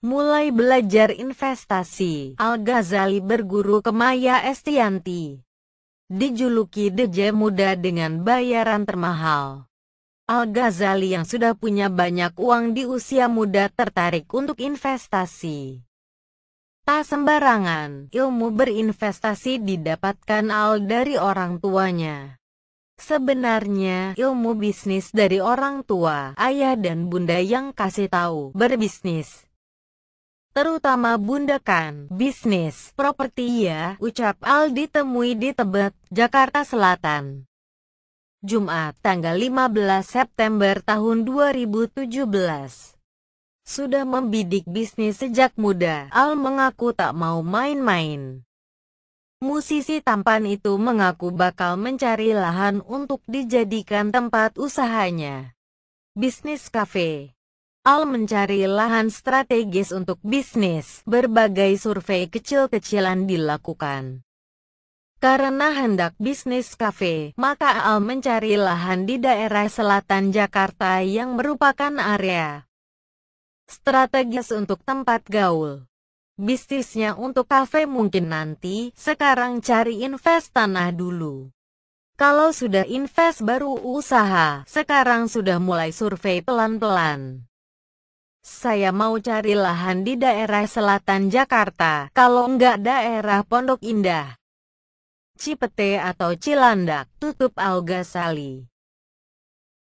mulai belajar investasi. Al-Ghazali berguru ke Maya Estianti. Dijuluki DJ Muda dengan bayaran termahal. Al-Ghazali yang sudah punya banyak uang di usia muda tertarik untuk investasi. Tak sembarangan, ilmu berinvestasi didapatkan Al dari orang tuanya. Sebenarnya, ilmu bisnis dari orang tua, ayah dan bunda yang kasih tahu berbisnis terutama Kan. bisnis, properti ya, ucap Al ditemui di Tebet, Jakarta Selatan. Jumat, tanggal 15 September tahun 2017. Sudah membidik bisnis sejak muda, Al mengaku tak mau main-main. Musisi tampan itu mengaku bakal mencari lahan untuk dijadikan tempat usahanya. Bisnis kafe. Al mencari lahan strategis untuk bisnis. Berbagai survei kecil-kecilan dilakukan. Karena hendak bisnis kafe, maka Al mencari lahan di daerah selatan Jakarta yang merupakan area strategis untuk tempat gaul. Bisnisnya untuk kafe mungkin nanti, sekarang cari invest tanah dulu. Kalau sudah invest baru usaha, sekarang sudah mulai survei pelan-pelan. Saya mau cari lahan di daerah selatan Jakarta, kalau enggak daerah Pondok Indah. Cipete atau Cilandak, tutup Alga Sali.